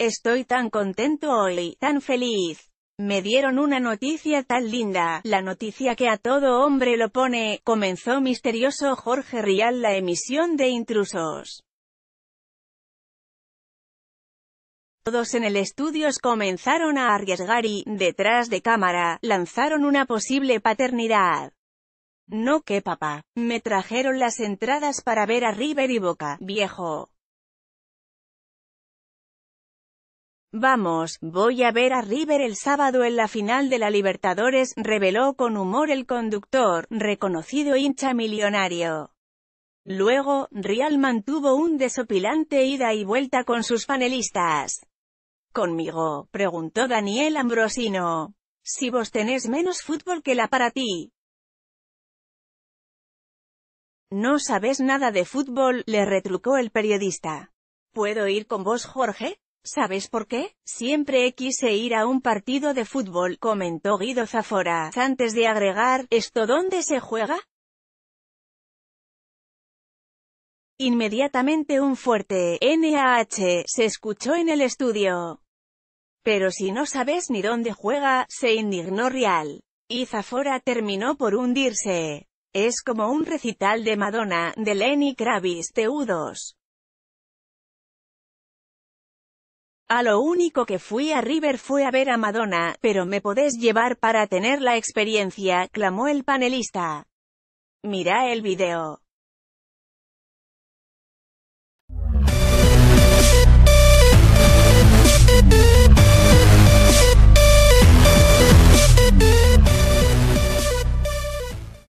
Estoy tan contento hoy, tan feliz. Me dieron una noticia tan linda, la noticia que a todo hombre lo pone, comenzó misterioso Jorge Rial la emisión de Intrusos. Todos en el estudio comenzaron a arriesgar y, detrás de cámara, lanzaron una posible paternidad. No que papá, me trajeron las entradas para ver a River y Boca, viejo. Vamos, voy a ver a River el sábado en la final de la Libertadores, reveló con humor el conductor, reconocido hincha millonario. Luego, Real mantuvo un desopilante ida y vuelta con sus panelistas. ¿Conmigo? preguntó Daniel Ambrosino. Si vos tenés menos fútbol que la para ti. No sabés nada de fútbol, le retrucó el periodista. ¿Puedo ir con vos, Jorge? ¿Sabes por qué? Siempre quise ir a un partido de fútbol, comentó Guido Zafora, antes de agregar, ¿esto dónde se juega? Inmediatamente un fuerte NAH se escuchó en el estudio. Pero si no sabes ni dónde juega, se indignó Real. Y Zafora terminó por hundirse. Es como un recital de Madonna, de Lenny Kravis, teudos. A lo único que fui a River fue a ver a Madonna, pero me podés llevar para tener la experiencia, clamó el panelista. Mira el video.